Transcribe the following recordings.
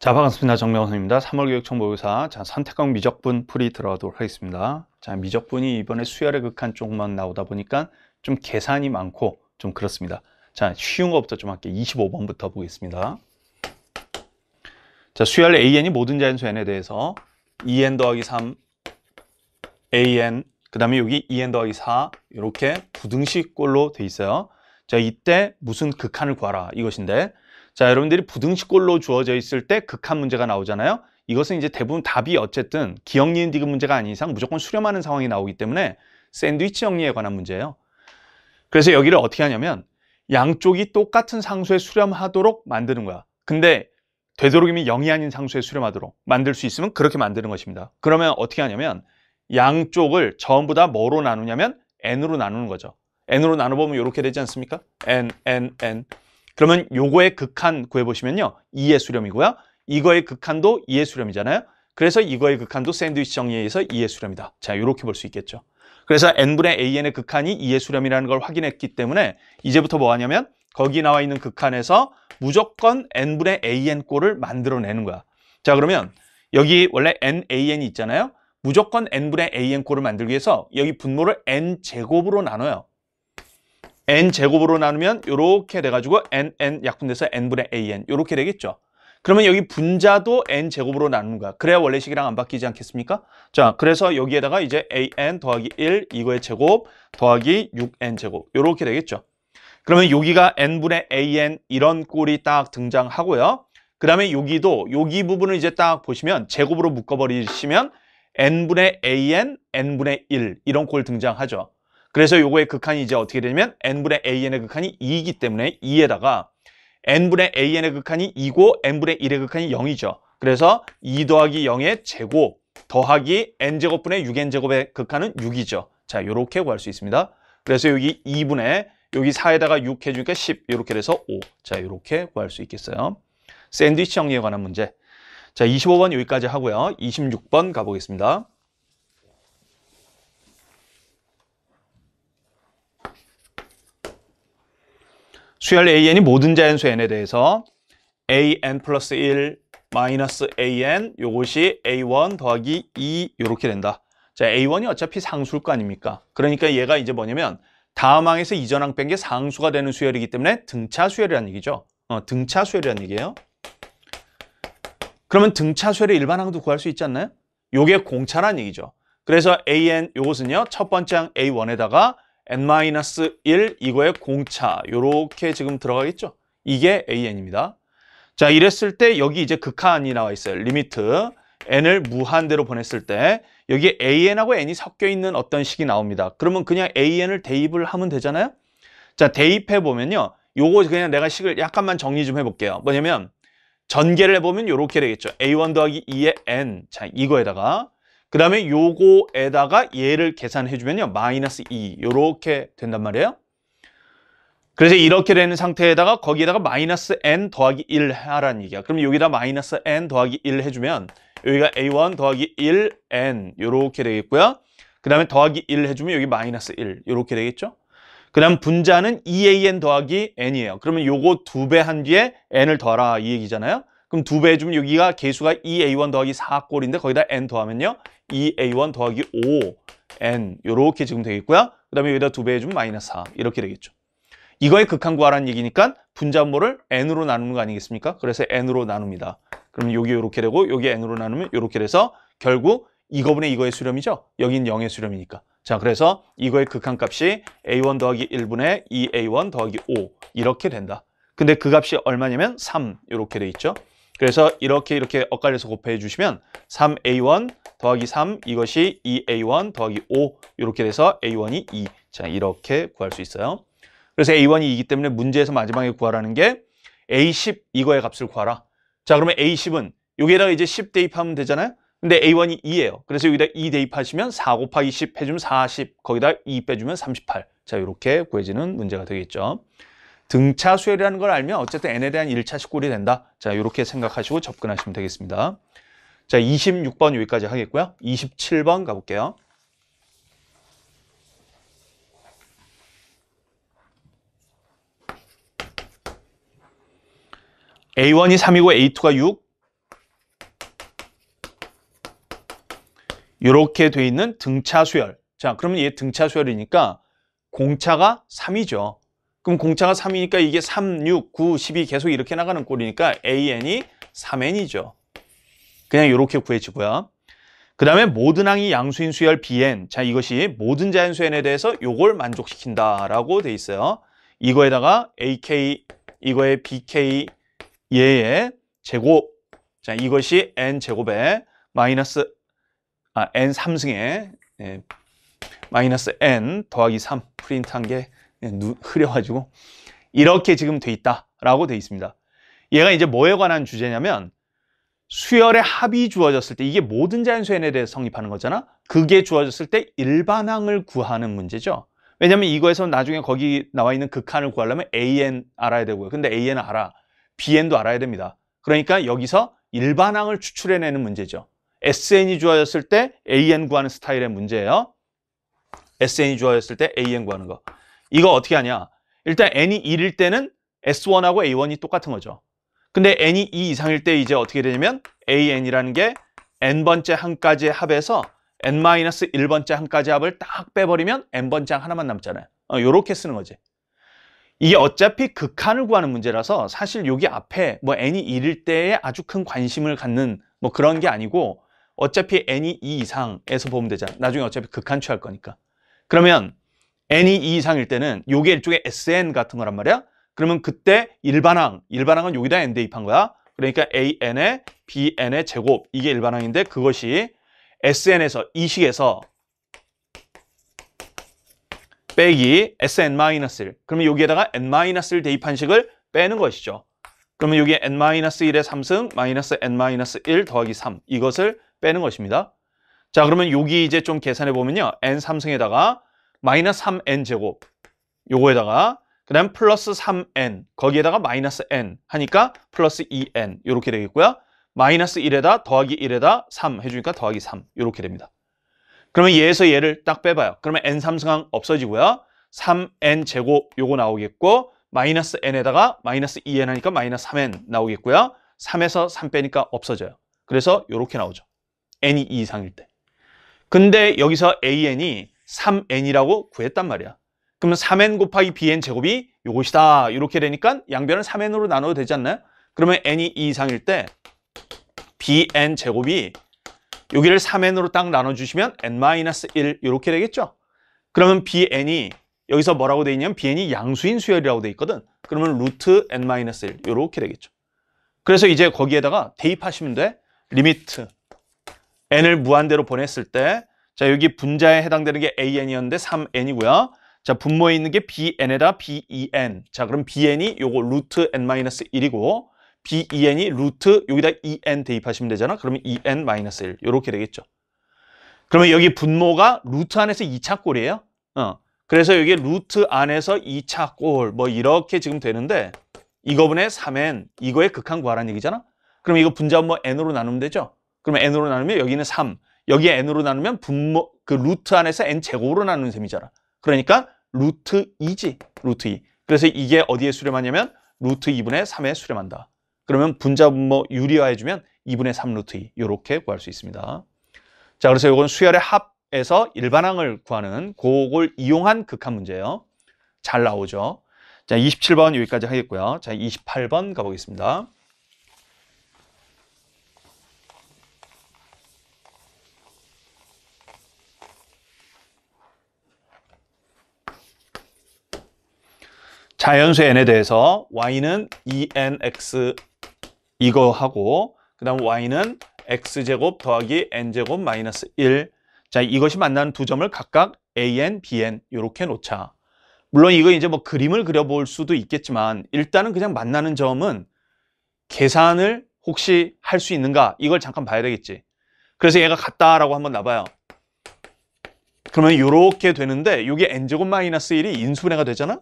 자 반갑습니다 정명선입니다 3월 교육청 모의사 자 선택형 미적분 풀이 들어가도록 하겠습니다 자 미적분이 이번에 수열의 극한 쪽만 나오다 보니까 좀 계산이 많고 좀 그렇습니다 자 쉬운 것부터 좀 할게요 25번부터 보겠습니다 자 수열 an이 모든 자연수 n에 대해서 2n 더하기 3 an 그 다음에 여기 2n 더하기 4 이렇게 부등식꼴로 돼 있어요 자 이때 무슨 극한을 구하라 이것인데 자, 여러분들이 부등식골로 주어져 있을 때 극한 문제가 나오잖아요. 이것은 이제 대부분 답이 어쨌든 기억 니은 디귿 문제가 아닌 이상 무조건 수렴하는 상황이 나오기 때문에 샌드위치 정리에 관한 문제예요. 그래서 여기를 어떻게 하냐면 양쪽이 똑같은 상수에 수렴하도록 만드는 거야. 근데 되도록이면 0이 아닌 상수에 수렴하도록 만들 수 있으면 그렇게 만드는 것입니다. 그러면 어떻게 하냐면 양쪽을 전부 다 뭐로 나누냐면 n으로 나누는 거죠. n으로 나눠보면 이렇게 되지 않습니까? n, n, n. 그러면 요거의 극한 구해보시면요. 2의 수렴이고요. 이거의 극한도 2의 수렴이잖아요. 그래서 이거의 극한도 샌드위치 정리에 서 2의 수렴이다. 자, 요렇게볼 수 있겠죠. 그래서 n분의 an의 극한이 2의 수렴이라는 걸 확인했기 때문에 이제부터 뭐 하냐면 거기 나와 있는 극한에서 무조건 n분의 an꼴을 만들어내는 거야. 자, 그러면 여기 원래 nan이 있잖아요. 무조건 n분의 an꼴을 만들기 위해서 여기 분모를 n제곱으로 나눠요. n 제곱으로 나누면 이렇게 돼가지고 n n 약분돼서 n 분의 a n 이렇게 되겠죠. 그러면 여기 분자도 n 제곱으로 나누는 거야. 그래야 원래식이랑 안 바뀌지 않겠습니까? 자, 그래서 여기에다가 이제 an 더하기 1 이거의 제곱 더하기 6n 제곱 이렇게 되겠죠. 그러면 여기가 n분의 an 이런 꼴이 딱 등장하고요. 그 다음에 여기도 여기 부분을 이제 딱 보시면 제곱으로 묶어버리시면 n분의 an, n분의 1 이런 꼴 등장하죠. 그래서 요거의 극한이 이제 어떻게 되냐면 n분의 an의 극한이 2이기 때문에 2에다가 n분의 an의 극한이 2고 n분의 1의 극한이 0이죠. 그래서 2 더하기 0의 제곱 더하기 n제곱분의 6n제곱의 극한은 6이죠. 자, 요렇게 구할 수 있습니다. 그래서 여기 2분의 여기 4에다가 6 해주니까 10 이렇게 돼서 5. 자, 요렇게 구할 수 있겠어요. 샌드위치 정리에 관한 문제. 자, 25번 여기까지 하고요. 26번 가보겠습니다. 수열 AN이 모든 자연수 N에 대해서 AN 플러스 1 마이너스 AN 이것이 A1 더하기 2 이렇게 된다. 자 A1이 어차피 상수일 거 아닙니까? 그러니까 얘가 이제 뭐냐면 다음 항에서 이전 항 뺀 게 상수가 되는 수열이기 때문에 등차 수열이라는 얘기죠. 어, 등차 수열이라는 얘기예요. 그러면 등차 수열의 일반 항도 구할 수 있지 않나요? 요게 공차란 얘기죠. 그래서 AN 요것은요. 첫 번째 항 A1에다가 n-1 이거의 공차 이렇게 지금 들어가겠죠? 이게 an입니다. 자 이랬을 때 여기 이제 극한이 나와 있어요. 리미트 n을 무한대로 보냈을 때 여기에 an하고 n이 섞여 있는 어떤 식이 나옵니다. 그러면 그냥 an을 대입을 하면 되잖아요. 자 대입해 보면요. 요거 그냥 내가 식을 약간만 정리 좀 해볼게요. 뭐냐면 전개를 해보면 이렇게 되겠죠. a1 더하기 2의 n 자 이거에다가 그 다음에 요거에다가 얘를 계산해 주면요 마이너스 2 이렇게 된단 말이에요 그래서 이렇게 되는 상태에다가 거기에다가 마이너스 n 더하기 1 하라는 얘기야 그럼 여기다 마이너스 n 더하기 1 해주면 여기가 a1 더하기 1n 이렇게 되겠고요 그 다음에 더하기 1 해주면 여기 마이너스 1 이렇게 되겠죠 그 다음 분자는 2an e 더하기 n이에요 그러면 요거 두 배 한 뒤에 n을 더하라 이 얘기잖아요 그럼 두 배 해주면 여기가 개수가 2a1 e 더하기 4꼴인데 거기다 n 더하면요 2a1 e 더하기 5n 이렇게 지금 되겠고요. 그 다음에 여기다 두배 해주면 마이너스 4 이렇게 되겠죠. 이거의 극한 구하라는 얘기니까 분자모를 n으로 나누는 거 아니겠습니까? 그래서 n으로 나눕니다. 그럼 여기 이렇게 되고 여기 n으로 나누면 이렇게 돼서 결국 이거분의 이거의 수렴이죠. 여긴 0의 수렴이니까. 자, 그래서 이거의 극한값이 a1 더하기 1분의 2a1 e 더하기 5 이렇게 된다. 근데 그 값이 얼마냐면 3 이렇게 돼 있죠. 그래서 이렇게 이렇게 엇갈려서 곱해 주시면 3a1 더하기 3 이것이 2a1 더하기 5 이렇게 돼서 a1이 2. 자 이렇게 구할 수 있어요. 그래서 a1이 2이기 때문에 문제에서 마지막에 구하라는 게 a10 이거의 값을 구하라. 자 그러면 a10은 여기에다가 이제 10 대입하면 되잖아요. 근데 A1이 2예요. 그래서 여기다 2 대입하시면 4 곱하기 10 해주면 40, 거기다 2 빼주면 38. 자, 이렇게 구해지는 문제가 되겠죠. 등차 수열이라는 걸 알면 어쨌든 n에 대한 1차 식골이 된다. 자, 이렇게 생각하시고 접근하시면 되겠습니다. 자, 26번 여기까지 하겠고요. 27번 가볼게요. A1이 3이고 A2가 6 이렇게 돼 있는 등차 수열 자 그러면 얘 등차 수열이니까 공차가 3이죠 그럼 공차가 3이니까 이게 3, 6, 9, 12 계속 이렇게 나가는 꼴이니까 AN이 3N이죠. 그냥 이렇게 구해지고요. 그 다음에 모든 항이 양수인 수열 BN. 자, 이것이 모든 자연수 N에 대해서 요걸 만족시킨다라고 돼 있어요. 이거에다가 AK, 이거에 BK, 얘의 제곱. 자, 이것이 N제곱에 마이너스, 아, N3승에 예, 마이너스 N 더하기 3 프린트한 게 예, 흐려가지고 이렇게 지금 돼 있다라고 돼 있습니다. 얘가 이제 뭐에 관한 주제냐면 수열의 합이 주어졌을 때 이게 모든 자연수에 대해서 성립하는 거잖아. 그게 주어졌을 때 일반항을 구하는 문제죠. 왜냐면 이거에서 나중에 거기 나와 있는 극한을 구하려면 AN 알아야 되고요. 근데 AN 알아. BN도 알아야 됩니다. 그러니까 여기서 일반항을 추출해내는 문제죠. SN이 주어졌을 때 AN 구하는 스타일의 문제예요. SN이 주어졌을 때 AN 구하는 거. 이거 어떻게 하냐? 일단 n이 1일 때는 s1하고 a1이 똑같은 거죠. 근데 n이 2 이상일 때 이제 어떻게 되냐면 an이라는 게 n번째 항까지의 합에서 n-1번째 항까지 합을 딱 빼버리면 n번째 항 하나만 남잖아요. 어, 요렇게 쓰는 거지. 이게 어차피 극한을 구하는 문제라서 사실 여기 앞에 뭐 n이 1일 때에 아주 큰 관심을 갖는 뭐 그런 게 아니고 어차피 n이 2 이상에서 보면 되잖아. 나중에 어차피 극한 취할 거니까. 그러면 n이 2 e 이상일 때는 요게 일종의 sn 같은 거란 말이야. 그러면 그때 일반항, 일반항은 여기다 n 대입한 거야. 그러니까 an의 bn의 제곱 이게 일반항인데 그것이 sn에서 이 식에서 빼기 sn-1 그러면 여기에다가 n 1 대입한 식을 빼는 것이죠 그러면 여기 에 n-1의 3승 마이너스 n-1 더하기 3 이것을 빼는 것입니다 자 그러면 여기 이제 좀 계산해 보면요 n 3승에다가 마이너스 3n 제곱 요거에다가 그 다음 플러스 3n 거기에다가 마이너스 n 하니까 플러스 2n 요렇게 되겠고요 마이너스 1에다 더하기 1에다 3 해주니까 더하기 3요렇게 됩니다 그러면 얘에서 얘를 딱 빼봐요 그러면 n3승항 없어지고요 3n 제곱 요거 나오겠고 마이너스 n에다가 마이너스 2n 하니까 마이너스 3n 나오겠고요 3에서 3 빼니까 없어져요 그래서 요렇게 나오죠 n이 2 이상일 때 근데 여기서 an이 3n이라고 구했단 말이야. 그러면 3n 곱하기 bn 제곱이 요것이다. 이렇게 되니까 양변을 3n으로 나눠도 되지 않나요? 그러면 n이 2 이상일 때 bn 제곱이 여기를 3n으로 딱 나눠주시면 n-1 이렇게 되겠죠. 그러면 bn이 여기서 뭐라고 돼 있냐면 bn이 양수인 수열이라고 돼 있거든. 그러면 루트 n-1 이렇게 되겠죠. 그래서 이제 거기에다가 대입하시면 돼. 리미트 n을 무한대로 보냈을 때 자, 여기 분자에 해당되는 게 AN이었는데 3N이고요. 자, 분모에 있는 게 BN에다 BEN. 자, 그럼 BN이 요거 루트 N-1이고 BEN이 루트 여기다 EN 대입하시면 되잖아. 그러면 EN-1 이렇게 되겠죠. 그러면 여기 분모가 루트 안에서 2차 꼴이에요. 어. 그래서 여기 루트 안에서 2차 꼴뭐 이렇게 지금 되는데 이거분의 3n 이거의 극한 구하라는 얘기잖아. 그럼 이거 분자 뭐 n으로 나누면 되죠. 그럼 n으로 나누면 여기는 3, 여기에 n으로 나누면 분모 그 루트 안에서 n 제곱으로 나누는 셈이잖아. 그러니까 루트 2지. 루트 2. 그래서 이게 어디에 수렴하냐면 루트 2분의 3에 수렴한다. 그러면 분자 분모 유리화해 주면 2분의 3 루트 2 이렇게 구할 수 있습니다. 자, 그래서 이건 수열의 합에서 일반항을 구하는 곡을 이용한 극한 문제예요. 잘 나오죠. 자, 27번 여기까지 하겠고요. 자, 28번 가보겠습니다. 자연수 n에 대해서 y는 e n x 이거 하고 그 다음 y는 x제곱 더하기 n제곱 마이너스 1. 자, 이것이 만나는 두 점을 각각 an, bn 이렇게 놓자. 물론 이거 이제 뭐 그림을 그려볼 수도 있겠지만 일단은 그냥 만나는 점은 계산을 혹시 할 수 있는가 이걸 잠깐 봐야 되겠지. 그래서 얘가 같다라고 한번 나봐요. 그러면 이렇게 되는데 이게 n제곱 마이너스 1이 인수분해가 되잖아?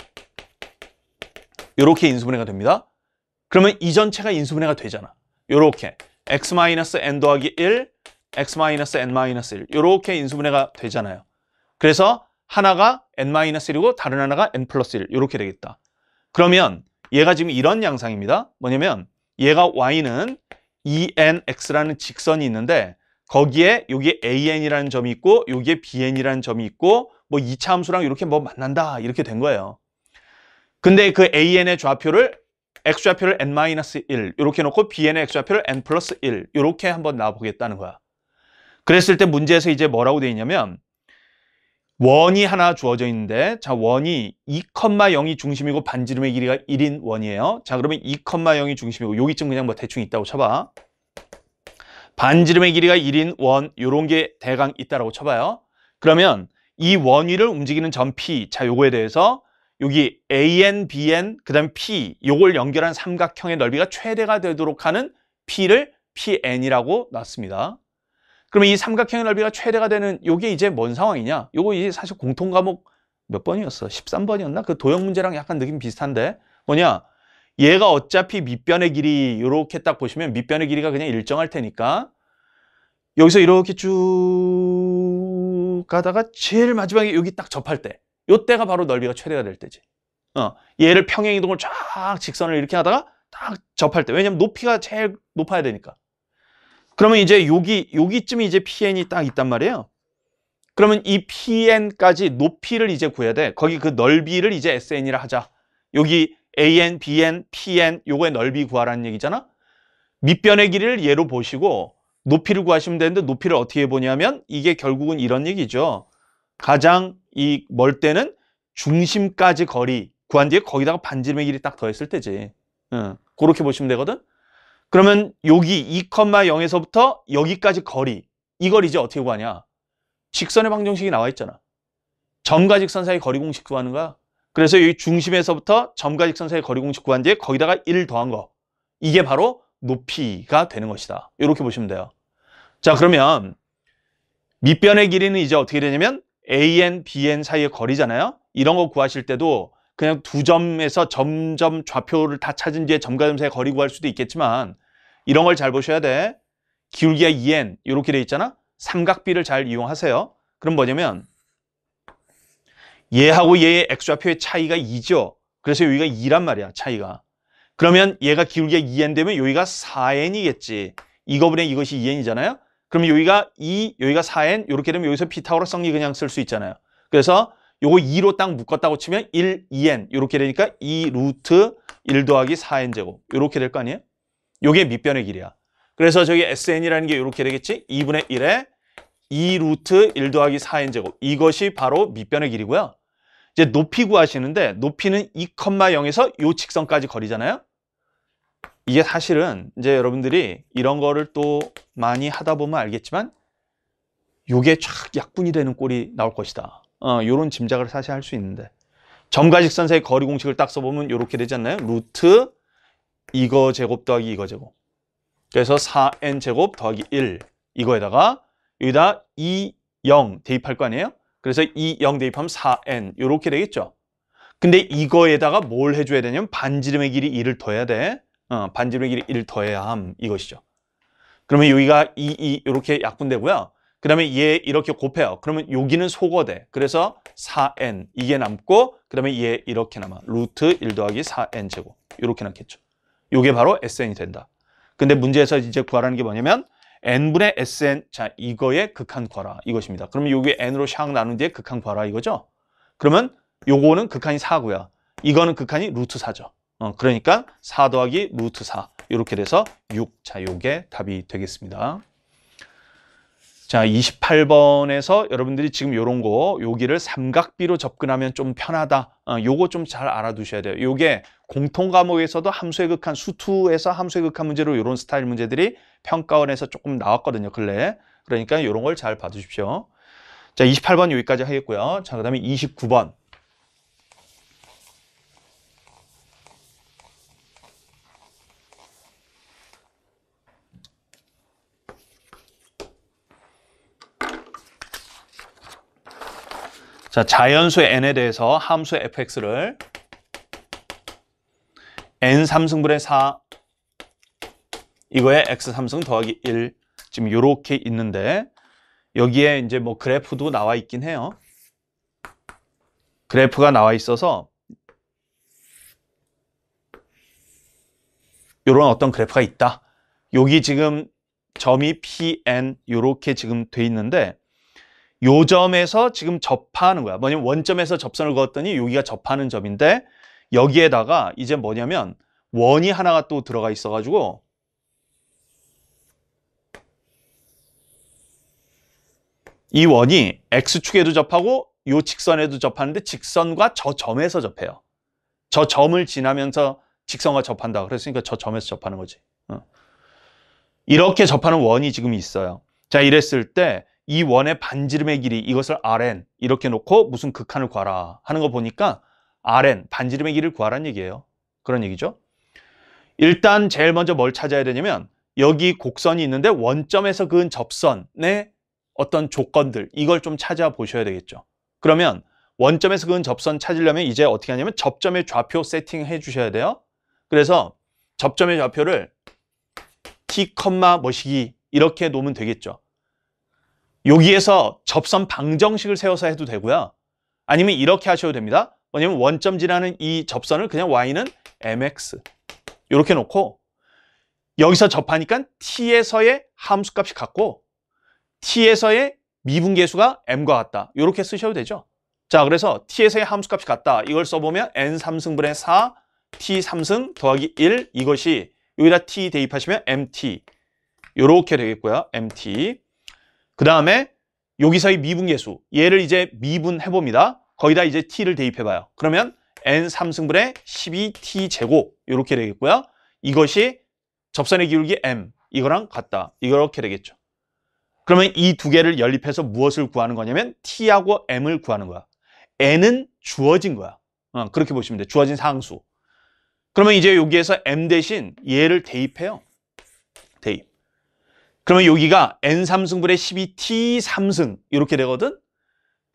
이렇게 인수분해가 됩니다. 그러면 이 전체가 인수분해가 되잖아. 이렇게 x-n 더하기 1, x-n-1 이렇게 인수분해가 되잖아요. 그래서 하나가 n-1이고 다른 하나가 n 플러스 1 이렇게 되겠다. 그러면 얘가 지금 이런 양상입니다. 뭐냐면 얘가 y는 enx라는 직선이 있는데 거기에 여기에 an이라는 점이 있고 여기에 bn이라는 점이 있고 뭐 2차 함수랑 이렇게 뭐 만난다 이렇게 된 거예요. 근데 그 AN의 좌표를 x좌표를 n-1 이렇게 놓고 bn의 x좌표를 n 플러스 1 이렇게 한번 나와보겠다는 거야. 그랬을 때 문제에서 이제 뭐라고 돼 있냐면 원이 하나 주어져 있는데 자 원이 2,0이 중심이고 반지름의 길이가 1인 원이에요. 자 그러면 2,0이 중심이고 여기쯤 그냥 뭐 대충 있다고 쳐봐. 반지름의 길이가 1인 원 요런 게 대강 있다라고 쳐봐요. 그러면 이 원위를 움직이는 점 p 자 요거에 대해서 여기 AN, BN, 그 다음에 P 이걸 연결한 삼각형의 넓이가 최대가 되도록 하는 P를 PN이라고 놨습니다. 그러면 이 삼각형의 넓이가 최대가 되는 이게 이제 뭔 상황이냐? 이거 이제 사실 공통 과목 몇 번이었어? 13번이었나? 그 도형 문제랑 약간 느낌 비슷한데 뭐냐? 얘가 어차피 밑변의 길이 이렇게 딱 보시면 밑변의 길이가 그냥 일정할 테니까 여기서 이렇게 쭉 가다가 제일 마지막에 여기 딱 접할 때 이때가 바로 넓이가 최대가 될 때지. 어, 얘를 평행 이동을 쫙 직선을 이렇게 하다가 딱 접할 때. 왜냐면 높이가 제일 높아야 되니까. 그러면 이제 여기 여기쯤이 이제 pn이 딱 있단 말이에요. 그러면 이 pn까지 높이를 이제 구해야 돼. 거기 그 넓이를 이제 sn이라 하자. 여기 an, bn, pn 요거의 넓이 구하라는 얘기잖아. 밑변의 길이를 얘로 보시고 높이를 구하시면 되는데 높이를 어떻게 보냐면 이게 결국은 이런 얘기죠. 가장 이 멀 때는 중심까지 거리 구한 그 뒤에 거기다가 반지름의 길이 딱 더했을 때지 응. 그렇게 보시면 되거든 그러면 여기 2,0에서부터 여기까지 거리 이걸 이제 어떻게 구하냐 직선의 방정식이 나와 있잖아 점과 직선 사이 거리 공식 구하는 거야 그래서 여기 중심에서부터 점과 직선 사이 거리 공식 구한 뒤에 거기다가 1 더한 거 이게 바로 높이가 되는 것이다 이렇게 보시면 돼요 자 그러면 밑변의 길이는 이제 어떻게 되냐면 AN, BN 사이의 거리잖아요. 이런 거 구하실 때도 그냥 두 점에서 점점 좌표를 다 찾은 뒤에 점가점 사이의 거리 구할 수도 있겠지만 이런 걸 잘 보셔야 돼. 기울기가 2n e 이렇게 돼 있잖아. 삼각비를 잘 이용하세요. 그럼 뭐냐면 얘하고 얘의 x좌표의 차이가 2죠. 그래서 여기가 2란 말이야, 차이가. 그러면 얘가 기울기가 2n e 되면 여기가 4n이겠지. 이거분의 이것이 2n이잖아요. E 그럼 여기가 2, 여기가 4n 이렇게 되면 여기서 피타고라성이 그냥 쓸 수 있잖아요. 그래서 요거 2로 딱 묶었다고 치면 1, 2n 이렇게 되니까 2 루트 1 더하기 4n 제곱 이렇게 될 거 아니에요? 요게 밑변의 길이야. 그래서 저기 sn이라는 게 이렇게 되겠지? 2분의 1에 2 루트 1 더하기 4n 제곱 이것이 바로 밑변의 길이고요. 이제 높이 구하시는데 높이는 2,0에서 요 직선까지 거리잖아요. 이게 사실은 이제 여러분들이 이런 거를 또 많이 하다 보면 알겠지만 요게 촥 약분이 되는 꼴이 나올 것이다. 어, 요런 짐작을 사실 할 수 있는데 점가직선세의 거리 공식을 딱 써보면 이렇게 되지 않나요? 루트 이거 제곱 더하기 이거 제곱 그래서 4n 제곱 더하기 1 이거에다가 여기다 2, 0 대입할 거 아니에요? 그래서 2, 0 대입하면 4n 이렇게 되겠죠? 근데 이거에다가 뭘 해줘야 되냐면 반지름의 길이 2를 더해야 돼 어, 반지름의 길이 1 더해야 함 이것이죠. 그러면 여기가 2, 2 이렇게 약분되고요. 그 다음에 얘 이렇게 곱해요. 그러면 여기는 속어돼. 그래서 4n 이게 남고 그 다음에 얘 이렇게 남아. 루트 1 더하기 4n 제곱 이렇게 남겠죠. 이게 바로 sn이 된다. 근데 문제에서 이제 구하라는 게 뭐냐면 n분의 sn 자 이거의 극한 구하라 이것입니다. 그러면 여기 n으로 샥 나눈 뒤에 극한 구하라 이거죠. 그러면 요거는 극한이 4고요. 이거는 극한이 루트 4죠. 어, 그러니까 4 더하기 루트 4 이렇게 돼서 6. 자, 요게 답이 되겠습니다. 자, 28번에서 여러분들이 지금 요런 거요기를 삼각비로 접근하면 좀 편하다. 어, 요거 좀 잘 알아두셔야 돼요. 요게 공통 과목에서도 함수의 극한 수투에서 함수의 극한 문제로 요런 스타일 문제들이 평가원에서 조금 나왔거든요. 근래. 그러니까 요런 걸 잘 봐주십시오. 자, 28번 여기까지 하겠고요. 자, 그다음에 29번. 자, 자연수의 n에 대해서 함수의 fx를 n 3승분의 4 이거에 x 3승 더하기 1 지금 이렇게 있는데 여기에 이제 뭐 그래프도 나와 있긴 해요. 그래프가 나와 있어서 이런 어떤 그래프가 있다. 여기 지금 점이 pn 이렇게 지금 돼 있는데 요점에서 지금 접하는 거야. 뭐냐면 원점에서 접선을 그었더니 여기가 접하는 점인데 여기에다가 이제 뭐냐면 원이 하나가 또 들어가 있어가지고 이 원이 x축에도 접하고 요 직선에도 접하는데 직선과 저 점에서 접해요. 저 점을 지나면서 직선과 접한다. 그랬으니까 저 점에서 접하는 거지. 어. 이렇게 접하는 원이 지금 있어요. 자, 이랬을 때이 원의 반지름의 길이 이것을 Rn 이렇게 놓고 무슨 극한을 구하라 하는 거 보니까 Rn 반지름의 길을 구하라는 얘기예요. 그런 얘기죠. 일단 제일 먼저 뭘 찾아야 되냐면 여기 곡선이 있는데 원점에서 그은 접선의 어떤 조건들 이걸 좀 찾아보셔야 되겠죠. 그러면 원점에서 그은 접선 찾으려면 이제 어떻게 하냐면 접점의 좌표 세팅해 주셔야 돼요. 그래서 접점의 좌표를 t, 뭐시기 이렇게 놓으면 되겠죠. 여기에서 접선 방정식을 세워서 해도 되고요. 아니면 이렇게 하셔도 됩니다. 뭐냐면 원점지라는 이 접선을 그냥 y는 mx 이렇게 놓고 여기서 접하니까 t에서의 함수값이 같고 t에서의 미분계수가 m과 같다. 이렇게 쓰셔도 되죠. 자, 그래서 t에서의 함수값이 같다. 이걸 써보면 n3승분의 4, t3승 더하기 1 이것이 여기다 t 대입하시면 mt 이렇게 되겠고요. mt 그 다음에 여기서의 미분계수 얘를 이제 미분해봅니다. 거기다 이제 t를 대입해봐요. 그러면 n 3승분의 12t 제곱 이렇게 되겠고요. 이것이 접선의 기울기 m 이거랑 같다. 이렇게 되겠죠. 그러면 이 두 개를 연립해서 무엇을 구하는 거냐면 t하고 m을 구하는 거야. n은 주어진 거야. 어, 그렇게 보시면 돼. 주어진 상수. 그러면 이제 여기에서 m 대신 얘를 대입해요. 그러면 여기가 N3승분의 12T3승 이렇게 되거든?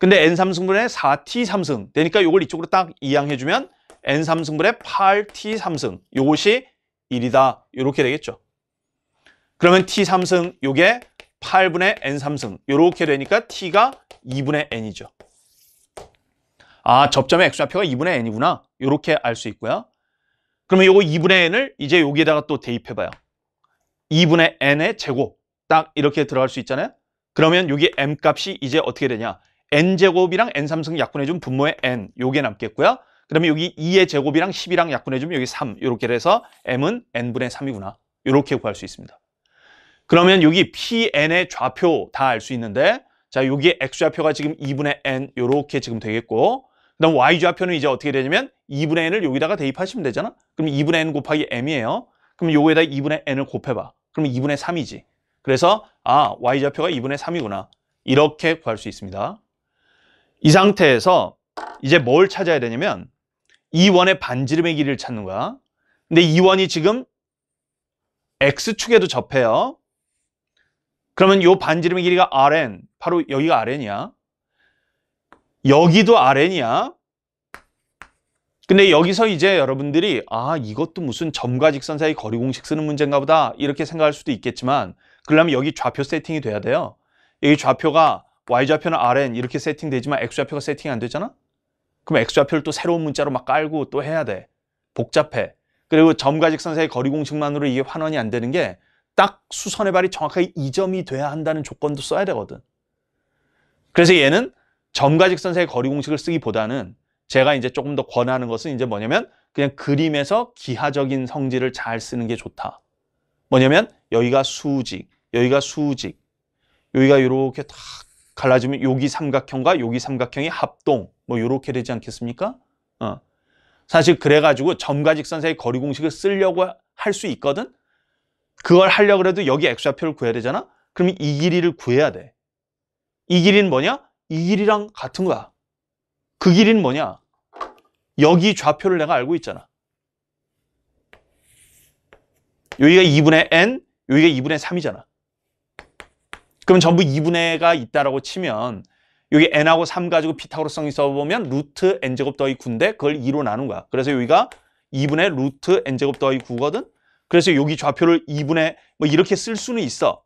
근데 N3승분의 4T3승 되니까 이걸 이쪽으로 딱 이양해주면 N3승분의 8T3승 이것이 1이다 이렇게 되겠죠. 그러면 T3승 이게 8분의 N3승 이렇게 되니까 T가 2분의 N이죠. 아 접점의 x좌표가 2분의 N이구나 이렇게 알 수 있고요. 그러면 이거 2분의 N을 이제 여기에다가 또 대입해봐요. 2분의 N의 제곱 딱 이렇게 들어갈 수 있잖아요. 그러면 여기 m 값이 이제 어떻게 되냐. n제곱이랑 n 삼승 약분해주면 분모의 n 요게 남겠고요. 그러면 여기 2의 제곱이랑 10이랑 약분해주면 여기 3 이렇게 돼서 m은 n분의 3이구나. 이렇게 구할 수 있습니다. 그러면 여기 pn의 좌표 다 알 수 있는데 자 여기 x좌표가 지금 2분의 n 이렇게 지금 되겠고 그 다음 y좌표는 이제 어떻게 되냐면 2분의 n을 여기다가 대입하시면 되잖아. 그럼 2분의 n 곱하기 m이에요. 그럼 요거에다 2분의 n을 곱해봐. 그럼 2분의 3이지. 그래서 아 y좌표가 2분의 3이구나 이렇게 구할 수 있습니다 이 상태에서 이제 뭘 찾아야 되냐면 e 1의 반지름의 길이를 찾는 거야 근데 e 1이 지금 x축에도 접해요 그러면 이 반지름의 길이가 rn 바로 여기가 rn이야 여기도 rn이야 근데 여기서 이제 여러분들이 아 이것도 무슨 점과 직선 사이 거리 공식 쓰는 문제인가 보다 이렇게 생각할 수도 있겠지만 그러려면 여기 좌표 세팅이 돼야 돼요. 여기 좌표가 y좌표는 rn 이렇게 세팅되지만 x좌표가 세팅이 안 되잖아? 그럼 x좌표를 또 새로운 문자로 막 깔고 또 해야 돼. 복잡해. 그리고 점과 직선사의 거리 공식만으로 이게 환원이 안 되는 게 딱 수선의 발이 정확하게 이점이 돼야 한다는 조건도 써야 되거든. 그래서 얘는 점과 직선사의 거리 공식을 쓰기보다는 제가 이제 조금 더 권하는 것은 이제 뭐냐면 그냥 그림에서 기하적인 성질을 잘 쓰는 게 좋다. 뭐냐면 여기가 수직, 여기가 수직, 여기가 이렇게 딱 갈라지면 여기 삼각형과 여기 삼각형이 합동 뭐 이렇게 되지 않겠습니까? 어. 사실 그래가지고 점가 직선 사의 거리 공식을 쓰려고 할 수 있거든? 그걸 하려고 해도 여기 x좌표를 구해야 되잖아? 그러면 이 길이를 구해야 돼. 이 길이는 뭐냐? 이 길이랑 같은 거야. 그 길이는 뭐냐? 여기 좌표를 내가 알고 있잖아. 여기가 2분의 n, 여기가 2분의 3이잖아. 그럼 전부 2분의 가 있다라고 치면 여기 n하고 3 가지고 피타고라성이 써보면 루트 n제곱 더하기 9인데 그걸 2로 나눈 거야. 그래서 여기가 2분의 루트 n제곱 더하기 9거든. 그래서 여기 좌표를 2분의 뭐 이렇게 쓸 수는 있어.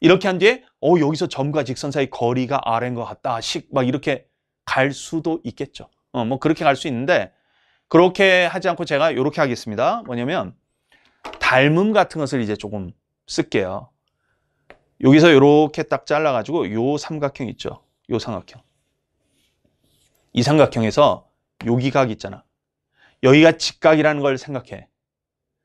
이렇게 한 뒤에 어 여기서 점과 직선 사이 거리가 r인 것 같다. 식 막 이렇게 갈 수도 있겠죠. 어, 뭐 그렇게 갈 수 있는데 그렇게 하지 않고 제가 이렇게 하겠습니다. 뭐냐면 닮음 같은 것을 이제 조금 쓸게요. 여기서 이렇게 딱 잘라가지고 요 삼각형 있죠? 요 삼각형. 이 삼각형에서 여기 각 있잖아. 여기가 직각이라는 걸 생각해.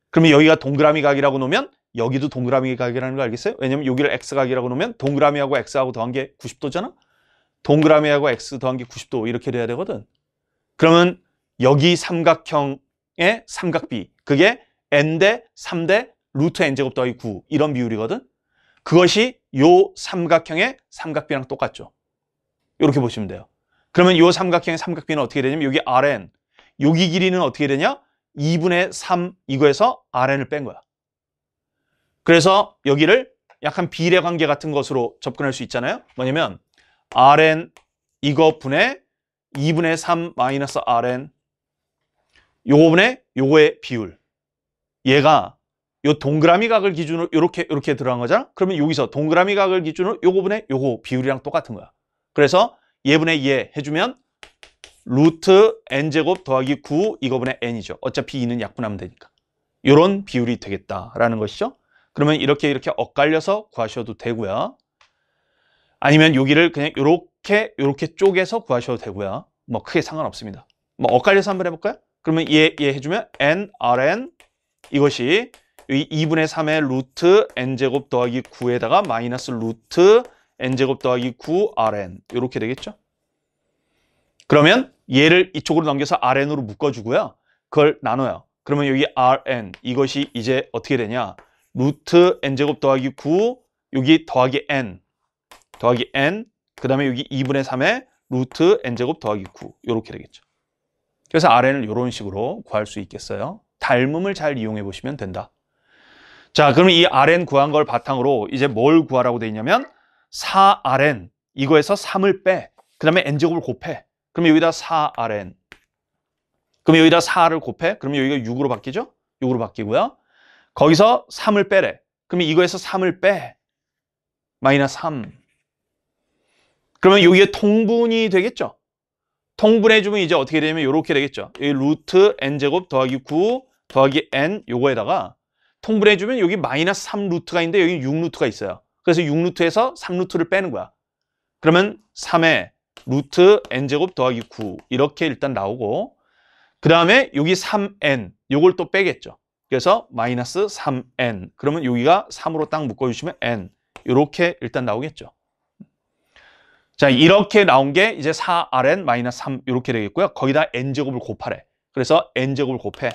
그러면 여기가 동그라미 각이라고 놓으면 여기도 동그라미 각이라는 거 알겠어요? 왜냐면 여기를 x각이라고 놓으면 동그라미하고 x하고 더한 게 90도잖아? 동그라미하고 x 더한 게 90도 이렇게 돼야 되거든. 그러면 여기 삼각형의 삼각비 그게 n 대 3 대 루트 n 제곱 더하기 9 이런 비율이거든. 그것이 요 삼각형의 삼각비랑 똑같죠. 이렇게 보시면 돼요. 그러면 요 삼각형의 삼각비는 어떻게 되냐면 여기 Rn, 여기 길이는 어떻게 되냐? 2분의 3 이거에서 Rn을 뺀 거야. 그래서 여기를 약간 비례 관계 같은 것으로 접근할 수 있잖아요. 뭐냐면 Rn 이거 분의 2분의 3 마이너스 Rn 요거 분의 요거의 비율 얘가 요 동그라미 각을 기준으로 이렇게 이렇게 들어간 거잖아 그러면 여기서 동그라미 각을 기준으로 요거 분의 요거 비율이랑 똑같은 거야 그래서 예분의 예 해주면 루트 n제곱 더하기 9 이거분의 n이죠 어차피 2는 약분하면 되니까 요런 비율이 되겠다라는 것이죠 그러면 이렇게 이렇게 엇갈려서 구하셔도 되고요 아니면 여기를 그냥 요렇게 요렇게 쪼개서 구하셔도 되고요 뭐 크게 상관없습니다 뭐 엇갈려서 한번 해볼까요? 그러면 얘, 얘 해주면 n, rn 이것이 이 2분의 3의 루트 n제곱 더하기 9에다가 마이너스 루트 n제곱 더하기 9 rn 이렇게 되겠죠? 그러면 얘를 이쪽으로 넘겨서 rn으로 묶어주고요. 그걸 나눠요. 그러면 여기 rn 이것이 이제 어떻게 되냐? 루트 n제곱 더하기 9 여기 더하기 n 더하기 n 그 다음에 여기 2분의 3의 루트 n제곱 더하기 9 이렇게 되겠죠. 그래서 rn을 이런 식으로 구할 수 있겠어요. 닮음을 잘 이용해 보시면 된다. 자, 그럼 이 Rn 구한 걸 바탕으로 이제 뭘 구하라고 돼 있냐면 4Rn 이거에서 3을 빼. 그 다음에 n제곱을 곱해. 그럼 여기다 4Rn. 그럼 여기다 4를 곱해. 그럼 여기가 6으로 바뀌죠? 6으로 바뀌고요. 거기서 3을 빼래. 그러면 이거에서 3을 빼. 마이너 3. 그러면 여기에 통분이 되겠죠? 통분해주면 이제 어떻게 되냐면 이렇게 되겠죠. 여기 루트 n제곱 더하기 9 더하기 n 요거에다가 통분해주면 여기 마이너스 3루트가 있는데 여기 6루트가 있어요. 그래서 6루트에서 3루트를 빼는 거야. 그러면 3에 루트 n제곱 더하기 9 이렇게 일단 나오고 그 다음에 여기 3n 이걸또 빼겠죠. 그래서 마이너스 3n 그러면 여기가 3으로 딱 묶어주시면 n 이렇게 일단 나오겠죠. 자 이렇게 나온 게 이제 4rn 마이너스 3 이렇게 되겠고요. 거기다 n제곱을 곱하래. 그래서 n제곱을 곱해.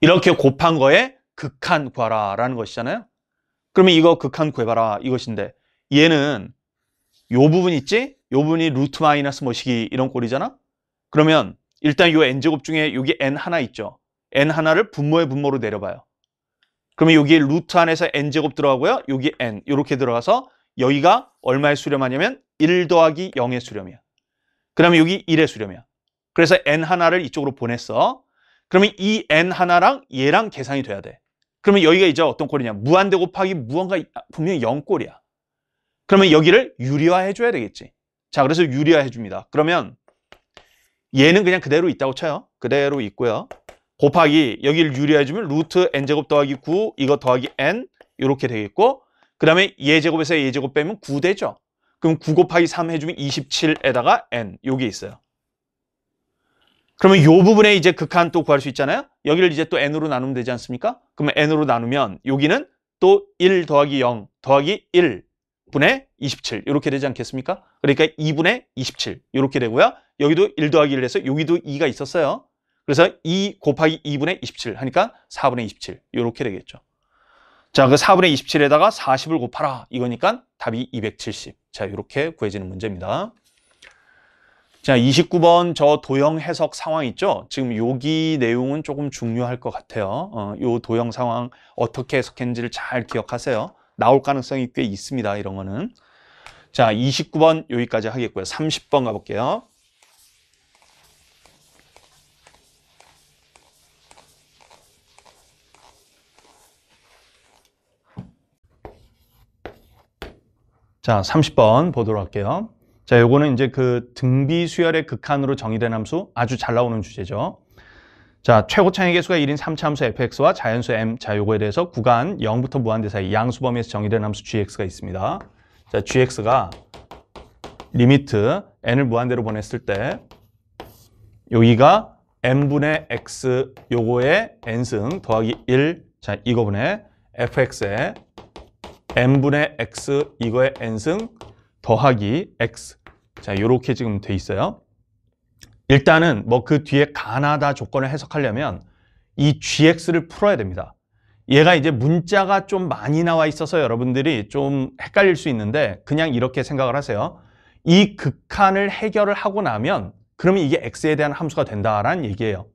이렇게 곱한 거에 극한 구하라라는 것이잖아요. 그러면 이거 극한 구해봐라 이것인데 얘는 요 부분 있지? 요 부분이 루트 마이너스 뭐시기 이런 꼴이잖아? 그러면 일단 요 n제곱 중에 여기 n 하나 있죠? n 하나를 분모의 분모로 내려봐요. 그러면 여기 루트 안에서 n제곱 들어가고요. 여기 n 이렇게 들어가서 여기가 얼마의 수렴하냐면 1 더하기 0의 수렴이야. 그 다음에 여기 1의 수렴이야. 그래서 n 하나를 이쪽으로 보냈어. 그러면 이 n 하나랑 얘랑 계산이 돼야 돼. 그러면 여기가 이제 어떤 꼴이냐? 무한대 곱하기 무언가 아, 분명히 0꼴이야. 그러면 여기를 유리화해줘야 되겠지. 자, 그래서 유리화해줍니다. 그러면 얘는 그냥 그대로 있다고 쳐요. 그대로 있고요. 곱하기 여기를 유리화해주면 루트 n제곱 더하기 9 이거 더하기 n 이렇게 되겠고 그 다음에 예제곱에서 예제곱 빼면 9 되죠. 그럼 9 곱하기 3 해주면 27에다가 n 요게 있어요. 그러면 이 부분에 이제 극한 또 구할 수 있잖아요. 여기를 이제 또 n으로 나누면 되지 않습니까? 그러면 n으로 나누면 여기는 또 1 더하기 0 더하기 1분의 27 이렇게 되지 않겠습니까? 그러니까 2분의 27 이렇게 되고요. 여기도 1 더하기 1 해서 여기도 2가 있었어요. 그래서 2 곱하기 2분의 27 하니까 4분의 27 이렇게 되겠죠. 자, 그 4분의 27에다가 40을 곱하라. 이거니까 답이 270. 자, 이렇게 구해지는 문제입니다. 자, 29번 저 도형 해석 상황 있죠? 지금 여기 내용은 조금 중요할 것 같아요. 어, 요 도형 상황 어떻게 해석했는지를 잘 기억하세요. 나올 가능성이 꽤 있습니다. 이런 거는. 자, 29번 여기까지 하겠고요. 30번 가볼게요. 자, 30번 보도록 할게요. 자, 요거는 이제 그 등비 수열의 극한으로 정의된 함수 아주 잘 나오는 주제죠. 자, 최고 창의 개수가 1인 3차함수 fx와 자연수 m. 자, 요거에 대해서 구간 0부터 무한대 사이 양수범위에서 정의된 함수 gx가 있습니다. 자, gx가 리미트 n을 무한대로 보냈을 때 여기가 n분의 x 요거의 n승 더하기 1. 자, 이거분의 fx의 n분의 x 이거의 n승 더하기 x 자 이렇게 지금 돼 있어요. 일단은 뭐 그 뒤에 가나다 조건을 해석하려면 이 gx를 풀어야 됩니다. 얘가 이제 문자가 좀 많이 나와 있어서 여러분들이 좀 헷갈릴 수 있는데 그냥 이렇게 생각을 하세요. 이 극한을 해결을 하고 나면 그러면 이게 x에 대한 함수가 된다라는 얘기예요.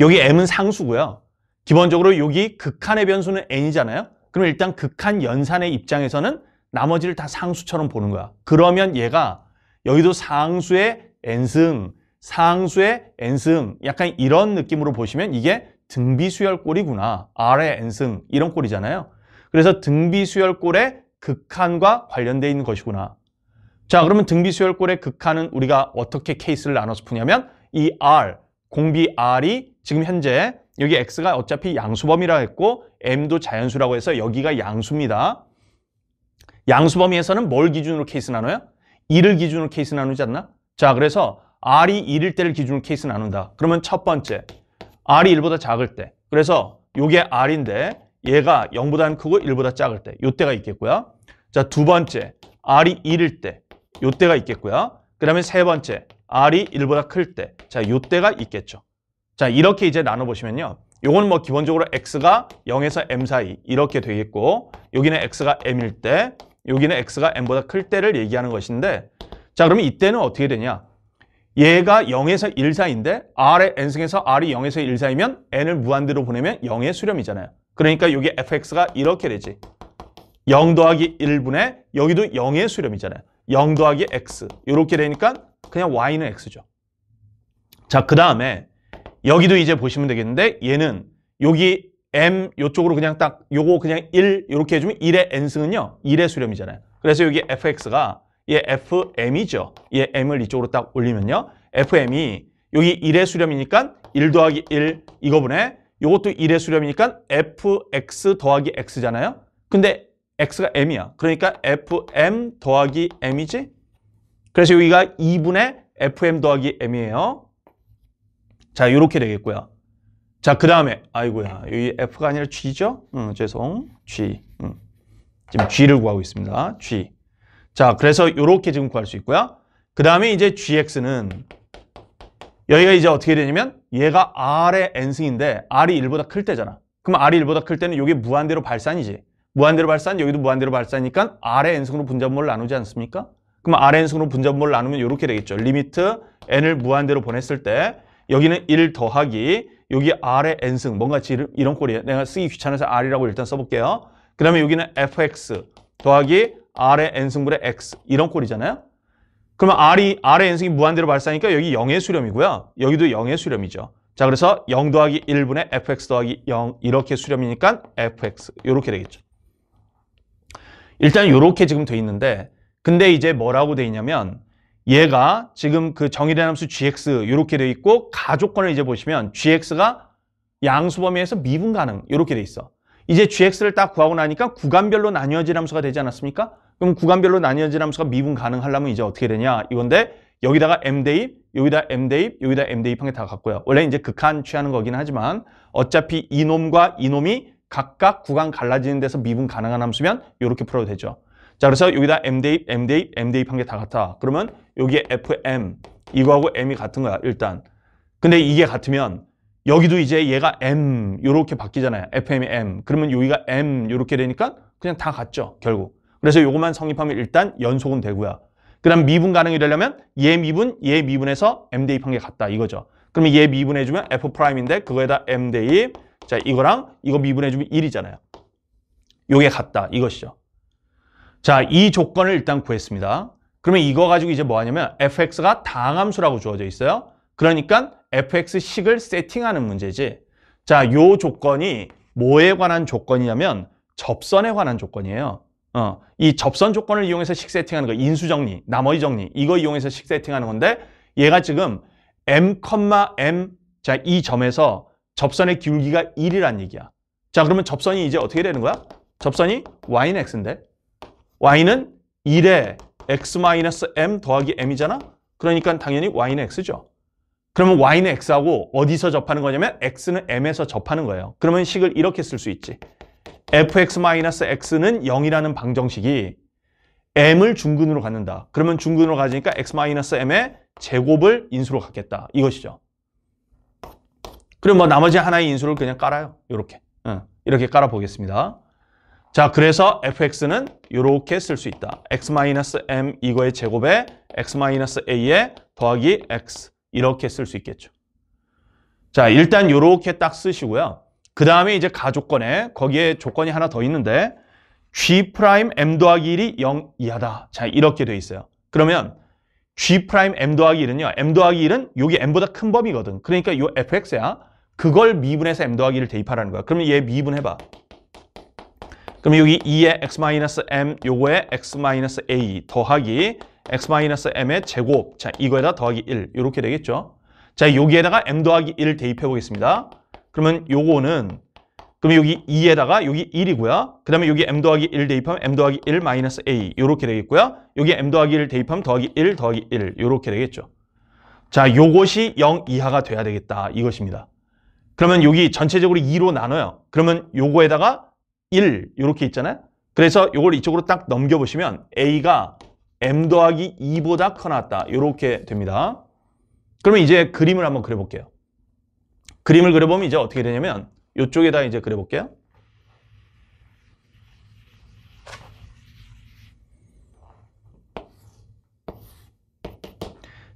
여기 m은 상수고요. 기본적으로 여기 극한의 변수는 n이잖아요. 그럼 일단 극한 연산의 입장에서는 나머지를 다 상수처럼 보는 거야. 그러면 얘가 여기도 상수의 n승, 상수의 n승 약간 이런 느낌으로 보시면 이게 등비수열골이구나 R의 n승 이런 꼴이잖아요. 그래서 등비수열골의 극한과 관련되어 있는 것이구나. 자 그러면 등비수열골의 극한은 우리가 어떻게 케이스를 나눠서 푸냐면 이 R, 공비 R이 지금 현재 여기 X가 어차피 양수범이라 고 했고 M도 자연수라고 해서 여기가 양수입니다. 양수 범위에서는 뭘 기준으로 케이스 나눠요? 2를 기준으로 케이스 나누지 않나? 자, 그래서 R이 1일 때를 기준으로 케이스 나눈다. 그러면 첫 번째, R이 1보다 작을 때. 그래서 이게 R인데 얘가 0보다는 크고 1보다 작을 때. 이때가 있겠고요. 자, 두 번째, R이 1일 때. 이때가 있겠고요. 그 다음에 세 번째, R이 1보다 클 때. 자, 이때가 있겠죠. 자, 이렇게 이제 나눠보시면요. 요건뭐 기본적으로 X가 0에서 M 사이 이렇게 되겠고 여기는 X가 M일 때 여기는 x가 n보다 클 때를 얘기하는 것인데 자 그러면 이때는 어떻게 되냐 얘가 0에서 1 사이인데 r의 n승에서 r이 0에서 1 사이면 n을 무한대로 보내면 0의 수렴이잖아요 그러니까 여기 fx가 이렇게 되지 0 더하기 1분의 여기도 0의 수렴이잖아요 0 더하기 x 이렇게 되니까 그냥 y는 x죠 자 그 다음에 여기도 이제 보시면 되겠는데 얘는 여기 m 요쪽으로 그냥 딱 요거 그냥 1 이렇게 해주면 1의 n승은요 1의 수렴이잖아요 그래서 여기 fx가 얘 fm이죠 얘 m을 이쪽으로 딱 올리면요 fm이 여기 1의 수렴이니까 1 더하기 1 이거분의 요것도 1의 수렴이니까 fx 더하기 x잖아요 근데 x가 m이야 그러니까 fm 더하기 m이지 그래서 여기가 2분의 fm 더하기 m이에요 자요렇게 되겠고요 자, 그 다음에 아이고야, 여기 F가 아니라 G죠? 음, 죄송, G. 음. 지금 G를 구하고 있습니다. G. 자, 그래서 이렇게 지금 구할 수 있고요. 그 다음에 이제 GX는 여기가 이제 어떻게 되냐면 얘가 R의 N승인데 R이 1보다 클 때잖아. 그럼 R이 1보다 클 때는 여기 무한대로 발산이지. 무한대로 발산, 여기도 무한대로 발산이니까 R의 N승으로 분자분모를 나누지 않습니까? 그럼 R의 N승으로 분자분모를 나누면 이렇게 되겠죠. 리미트 N을 무한대로 보냈을 때 여기는 1 더하기 여기 R의 N승 뭔가 지름, 이런 꼴이에요. 내가 쓰기 귀찮아서 R이라고 일단 써볼게요. 그 다음에 여기는 fx 더하기 R의 N승분의 x 이런 꼴이잖아요. 그러면 R이, R의 N승이 무한대로 발사하니까 여기 0의 수렴이고요. 여기도 0의 수렴이죠. 자, 그래서 0 더하기 1분의 fx 더하기 0 이렇게 수렴이니까 fx 이렇게 되겠죠. 일단 이렇게 지금 돼 있는데 근데 이제 뭐라고 돼 있냐면 얘가 지금 그 정의된 함수 gx 이렇게 돼 있고 가조건을 이제 보시면 gx가 양수 범위에서 미분 가능 이렇게 돼 있어. 이제 gx를 딱 구하고 나니까 구간별로 나뉘어질 함수가 되지 않았습니까? 그럼 구간별로 나뉘어질 함수가 미분 가능하려면 이제 어떻게 되냐 이건데 여기다가 m 대입, 여기다 m 대입, 여기다 m 대입한 게 다 같고요. 원래 이제 극한 취하는 거긴 하지만 어차피 이놈과 이놈이 각각 구간 갈라지는 데서 미분 가능한 함수면 이렇게 풀어도 되죠. 자, 그래서 여기다 M 대입, M 대입, M 대입한 게 다 같아. 그러면 여기에 FM, 이거하고 M이 같은 거야, 일단. 근데 이게 같으면 여기도 이제 얘가 M 이렇게 바뀌잖아요. FM이 M. 그러면 여기가 M 이렇게 되니까 그냥 다 같죠, 결국. 그래서 요것만 성립하면 일단 연속은 되고요. 그 다음 미분 가능이 되려면 얘 미분, 얘 미분에서 M 대입한 게 같다, 이거죠. 그러면 얘 미분해주면 F'인데 그거에다 M 대입, 자 이거랑 이거 미분해주면 1이잖아요. 요게 같다, 이것이죠. 자, 이 조건을 일단 구했습니다. 그러면 이거 가지고 이제 뭐 하냐면 fx가 당함수라고 주어져 있어요. 그러니까 fx식을 세팅하는 문제지. 자, 요 조건이 뭐에 관한 조건이냐면 접선에 관한 조건이에요. 어, 이 접선 조건을 이용해서 식 세팅하는 거, 인수정리, 나머지 정리 이거 이용해서 식 세팅하는 건데 얘가 지금 m, m 자, 이 점에서 접선의 기울기가 1이란 얘기야. 자, 그러면 접선이 이제 어떻게 되는 거야? 접선이 y는 x인데 y는 1에 x-m 더하기 m이잖아? 그러니까 당연히 y는 x죠. 그러면 y는 x하고 어디서 접하는 거냐면 x는 m에서 접하는 거예요. 그러면 식을 이렇게 쓸 수 있지. fx-x는 0이라는 방정식이 m을 중근으로 갖는다. 그러면 중근으로 가지니까 x-m의 제곱을 인수로 갖겠다. 이것이죠. 그럼 뭐 나머지 하나의 인수를 그냥 깔아요. 이렇게. 응. 이렇게 깔아보겠습니다. 자, 그래서 fx는 이렇게 쓸 수 있다. x-m 이거의 제곱에 x-a에 더하기 x 이렇게 쓸 수 있겠죠. 자, 일단 이렇게 딱 쓰시고요. 그 다음에 이제 가조건에 거기에 조건이 하나 더 있는데 g 프라임 m 더하기 1이 0 이하다. 자, 이렇게 돼 있어요. 그러면 g 프라임 m 더하기 1은요. m 더하기 1은 여기 m보다 큰 범위거든. 그러니까 이 fx야. 그걸 미분해서 m 더하기 1을 대입하라는 거야. 그러면 얘 미분해봐. 그럼 여기 2의 x-m 요거에 x-a 더하기 x-m의 제곱 자 이거에다 더하기 1 이렇게 되겠죠 자 여기에다가 m 더하기 1 대입해 보겠습니다 그러면 요거는 그럼 여기 2에다가 여기 1이고요 그 다음에 여기 m 더하기 1 대입하면 m 더하기 1 마이너스 a 이렇게 되겠고요 여기 m 더하기 1 대입하면 더하기 1 더하기 1 이렇게 되겠죠 자 요것이 0 이하가 돼야 되겠다 이것입니다 그러면 여기 전체적으로 2로 나눠요 그러면 요거에다가 1 이렇게 있잖아요. 그래서 이걸 이쪽으로 딱 넘겨보시면 A가 M 더하기 2보다 커놨다. 이렇게 됩니다. 그러면 이제 그림을 한번 그려볼게요. 그림을 그려보면 이제 어떻게 되냐면 이쪽에다 이제 그려볼게요.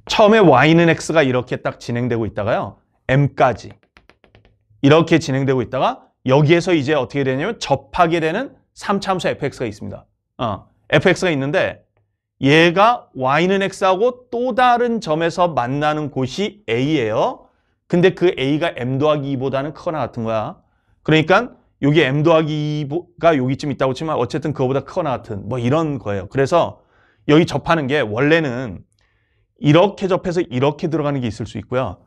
처음에 y는 x가 이렇게 딱 진행되고 있다가요. m까지 이렇게 진행되고 있다가 여기에서 이제 어떻게 되냐면 접하게 되는 3참 함수 fx가 있습니다. 어, fx가 있는데 얘가 y는 x하고 또 다른 점에서 만나는 곳이 a예요. 근데 그 a가 m 더하기 2보다는 크거나 같은 거야. 그러니까 여기 m 더하기 2가 여기쯤 있다고 치면 어쨌든 그거보다 크거나 같은 뭐 이런 거예요. 그래서 여기 접하는 게 원래는 이렇게 접해서 이렇게 들어가는 게 있을 수 있고요.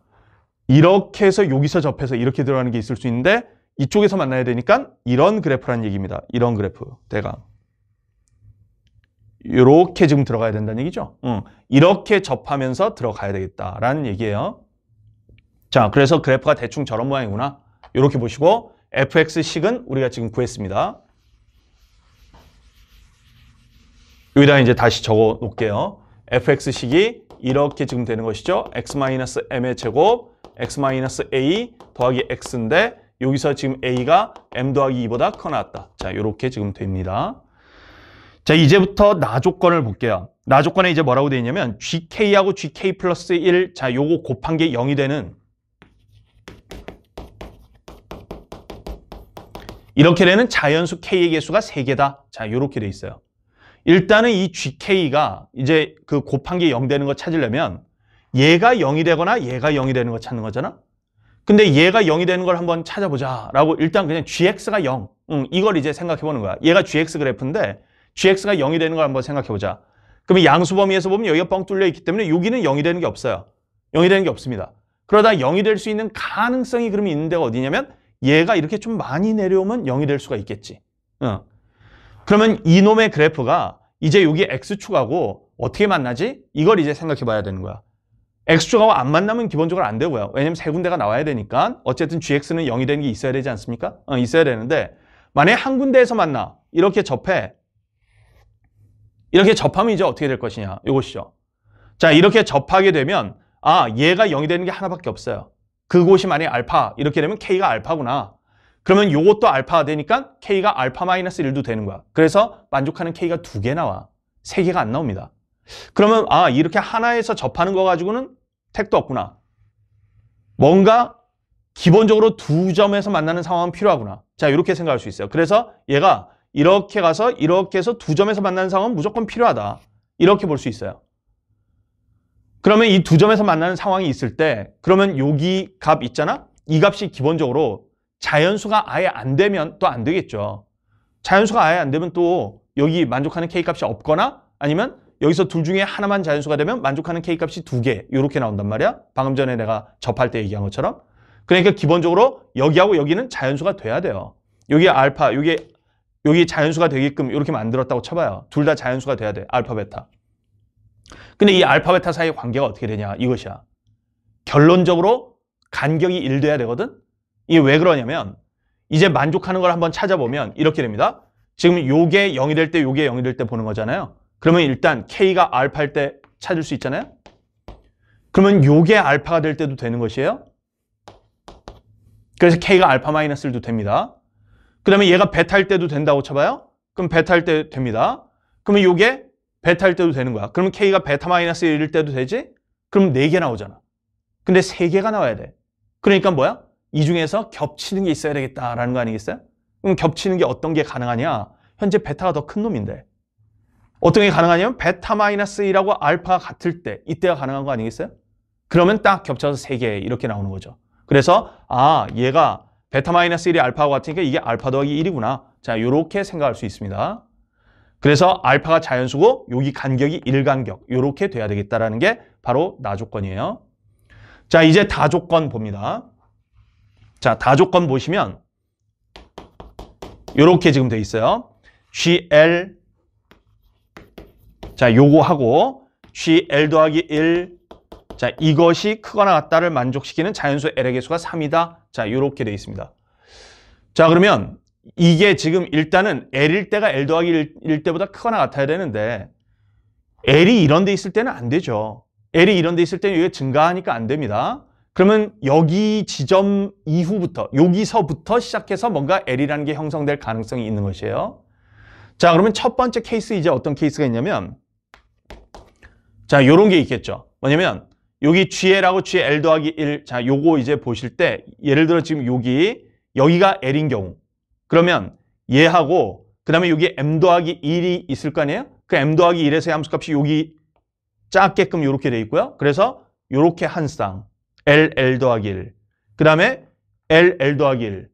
이렇게 해서 여기서 접해서 이렇게 들어가는 게 있을 수 있는데 이쪽에서 만나야 되니까 이런 그래프란 얘기입니다. 이런 그래프 대강. 이렇게 지금 들어가야 된다는 얘기죠. 응. 이렇게 접하면서 들어가야 되겠다라는 얘기예요. 자, 그래서 그래프가 대충 저런 모양이구나. 이렇게 보시고 fx식은 우리가 지금 구했습니다. 여기다 이제 다시 적어 놓을게요. fx식이 이렇게 지금 되는 것이죠. x-m의 제곱, x-a 더하기 x인데 여기서 지금 A가 M 더하기 2보다 커 나왔다. 자, 이렇게 지금 됩니다. 자, 이제부터 나 조건을 볼게요. 나 조건에 이제 뭐라고 되어 있냐면 GK하고 GK 플러스 1, 자, 요거 곱한 게 0이 되는 이렇게 되는 자연수 K의 개수가 3개다. 자, 요렇게 돼 있어요. 일단은 이 GK가 이제 그 곱한 게 0 되는 거 찾으려면 얘가 0이 되거나 얘가 0이 되는 거 찾는 거잖아? 근데 얘가 0이 되는 걸 한번 찾아보자 라고 일단 그냥 gx가 0 응, 이걸 이제 생각해보는 거야 얘가 gx 그래프인데 gx가 0이 되는 걸 한번 생각해보자 그러면 양수 범위에서 보면 여기가 뻥 뚫려 있기 때문에 여기는 0이 되는 게 없어요 0이 되는 게 없습니다 그러다 0이 될 수 있는 가능성이 그럼 있는 데 어디냐면 얘가 이렇게 좀 많이 내려오면 0이 될 수가 있겠지 응. 그러면 이놈의 그래프가 이제 여기 x축하고 어떻게 만나지? 이걸 이제 생각해 봐야 되는 거야 X조가 안 만나면 기본적으로 안 되고요. 왜냐면 세 군데가 나와야 되니까 어쨌든 GX는 0이 되는 게 있어야 되지 않습니까? 어, 있어야 되는데 만약에 한 군데에서 만나 이렇게 접해 이렇게 접하면 이제 어떻게 될 것이냐 이것이죠. 자 이렇게 접하게 되면 아 얘가 0이 되는 게 하나밖에 없어요. 그곳이 만약에 알파 이렇게 되면 K가 알파구나. 그러면 요것도 알파 가 되니까 K가 알파 마이너스 1도 되는 거야. 그래서 만족하는 K가 두 개 나와. 세 개가 안 나옵니다. 그러면 아 이렇게 하나에서 접하는 거 가지고는 택도 없구나. 뭔가 기본적으로 두 점에서 만나는 상황은 필요하구나. 자, 이렇게 생각할 수 있어요. 그래서 얘가 이렇게 가서 이렇게 해서 두 점에서 만나는 상황은 무조건 필요하다. 이렇게 볼 수 있어요. 그러면 이 두 점에서 만나는 상황이 있을 때 그러면 여기 값 있잖아? 이 값이 기본적으로 자연수가 아예 안 되면 또 안 되겠죠. 자연수가 아예 안 되면 또 여기 만족하는 K값이 없거나 아니면 여기서 둘 중에 하나만 자연수가 되면 만족하는 K값이 두 개 이렇게 나온단 말이야. 방금 전에 내가 접할 때 얘기한 것처럼. 그러니까 기본적으로 여기하고 여기는 자연수가 돼야 돼요. 여기 알파, 여기 여기 자연수가 되게끔 이렇게 만들었다고 쳐봐요. 둘 다 자연수가 돼야 돼. 알파, 베타. 근데 이 알파, 베타 사이의 관계가 어떻게 되냐 이것이야. 결론적으로 간격이 1 돼야 되거든. 이게 왜 그러냐면 이제 만족하는 걸 한번 찾아보면 이렇게 됩니다. 지금 요게 0이 될 때 요게 0이 될 때 보는 거잖아요. 그러면 일단 K가 알파일 때 찾을 수 있잖아요. 그러면 요게 알파가 될 때도 되는 것이에요. 그래서 K가 알파 마이너스를 도 됩니다. 그 다음에 얘가 베타일 때도 된다고 쳐봐요. 그럼 베타일 때 됩니다. 그러면 요게 베타일 때도 되는 거야. 그러면 K가 베타 마이너스 1일 때도 되지? 그럼 4개 나오잖아. 근데 3개가 나와야 돼. 그러니까 뭐야? 이 중에서 겹치는 게 있어야 되겠다라는 거 아니겠어요? 그럼 겹치는 게 어떤 게 가능하냐? 현재 베타가 더 큰 놈인데. 어떤 게 가능하냐면 베타 마이너스 1하고 알파가 같을 때 이때가 가능한 거 아니겠어요? 그러면 딱 겹쳐서 3개 이렇게 나오는 거죠. 그래서 아 얘가 베타 마이너스 1이 알파와 같으니까 이게 알파 더하기 1이구나. 자 이렇게 생각할 수 있습니다. 그래서 알파가 자연수고 여기 간격이 1간격 이렇게 돼야 되겠다라는 게 바로 나조건이에요. 자 이제 다조건 봅니다. 자 다조건 보시면 이렇게 지금 돼 있어요. GL 자, 요거 하고 g l 더하기 1. 자, 이것이 크거나 같다를 만족시키는 자연수 l의 개수가 3이다. 자, 요렇게 돼 있습니다. 자, 그러면 이게 지금 일단은 l일 때가 l 더하기 1일 때보다 크거나 같아야 되는데 l이 이런 데 있을 때는 안 되죠. l이 이런 데 있을 때는 이게 증가하니까 안 됩니다. 그러면 여기 지점 이후부터 여기서부터 시작해서 뭔가 L이라는 게 형성될 가능성이 있는 것이에요. 자 그러면 첫 번째 케이스 이제 어떤 케이스가 있냐면 자, 요런 게 있겠죠. 뭐냐면 여기 GL하고 GL 더하기 1. 자, 요거 이제 보실 때 예를 들어 지금 여기 여기가 L인 경우. 그러면 얘하고 그다음에 여기 M 더하기 1이 있을 거 아니에요? 그 M 더하기 1에서의 함수값이 여기 작게끔 요렇게 돼 있고요. 그래서 요렇게 한 쌍. L, L 더하기 1. 그다음에 L, L 더하기 1.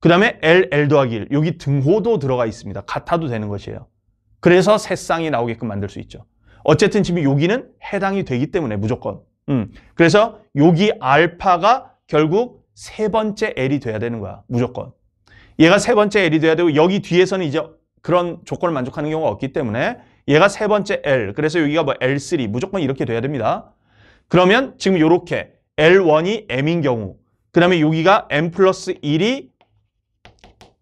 그 다음에 L, L 더하기 1. 여기 등호도 들어가 있습니다. 같아도 되는 것이에요. 그래서 세 쌍이 나오게끔 만들 수 있죠. 어쨌든 지금 여기는 해당이 되기 때문에 무조건. 음. 그래서 여기 알파가 결국 세 번째 L이 돼야 되는 거야. 무조건. 얘가 세 번째 L이 돼야 되고 여기 뒤에서는 이제 그런 조건을 만족하는 경우가 없기 때문에 얘가 세 번째 L. 그래서 여기가 뭐 L3 무조건 이렇게 돼야 됩니다. 그러면 지금 이렇게 L1이 M인 경우 그 다음에 여기가 M 플러스 1이